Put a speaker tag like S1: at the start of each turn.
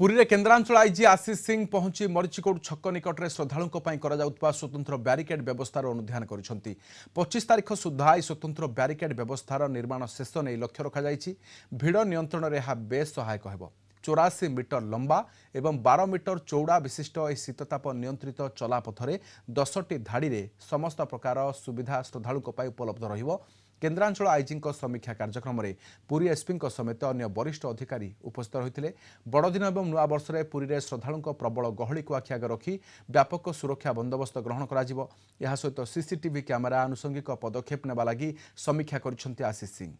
S1: ପୁରୀରେ କେନ୍ଦ୍ରାଞ୍ଚଳ ଆଇଜି ଆଶିଷ ସିଂ ପହଞ୍ଚି ମରିଚିକୋଟ ଛକ ନିକଟରେ ଶ୍ରଦ୍ଧାଳୁଙ୍କ ପାଇଁ କରାଯାଉଥିବା ସ୍ୱତନ୍ତ୍ର ବ୍ୟାରିକେଡ୍ ବ୍ୟବସ୍ଥାର ଅନୁଧ୍ୟାନ କରିଛନ୍ତି ପଚିଶ ତାରିଖ ସୁଦ୍ଧା ଏହି ସ୍ୱତନ୍ତ୍ର ବ୍ୟାରିକେଡ୍ ବ୍ୟବସ୍ଥାର ନିର୍ମାଣ ଶେଷ ନେଇ ଲକ୍ଷ୍ୟ ରଖାଯାଇଛି ଭିଡ଼ ନିୟନ୍ତ୍ରଣରେ ଏହା ବେଶ୍ ସହାୟକ ହେବ ଚଉରାଅଶୀ ମିଟର ଲମ୍ବା ଏବଂ ବାର ମିଟର ଚଉଡ଼ା ବିଶିଷ୍ଟ ଏହି ଶୀତତାପ ନିୟନ୍ତ୍ରିତ ଚଲାପଥରେ ଦଶଟି ଧାଡ଼ିରେ ସମସ୍ତ ପ୍ରକାର ସୁବିଧା ଶ୍ରଦ୍ଧାଳୁଙ୍କ ପାଇଁ ଉପଲବ୍ଧ ରହିବ କେନ୍ଦ୍ରାଞ୍ଚଳ ଆଇଜିଙ୍କ ସମୀକ୍ଷା କାର୍ଯ୍ୟକ୍ରମରେ ପୁରୀ ଏସ୍ପିଙ୍କ ସମେତ ଅନ୍ୟ ବରିଷ୍ଠ ଅଧିକାରୀ ଉପସ୍ଥିତ ରହିଥିଲେ ବଡ଼ଦିନ ଏବଂ ନୂଆବର୍ଷରେ ପୁରୀରେ ଶ୍ରଦ୍ଧାଳୁଙ୍କ ପ୍ରବଳ ଗହଳିକୁ ଆଖିଆଗ ରଖି ବ୍ୟାପକ ସୁରକ୍ଷା ବନ୍ଦୋବସ୍ତ ଗ୍ରହଣ କରାଯିବ ଏହା ସହିତ ସିସିଟିଭି କ୍ୟାମେରା ଆନୁଷଙ୍ଗିକ ପଦକ୍ଷେପ ନେବା ଲାଗି ସମୀକ୍ଷା କରିଛନ୍ତି ଆଶିଷ ସିଂ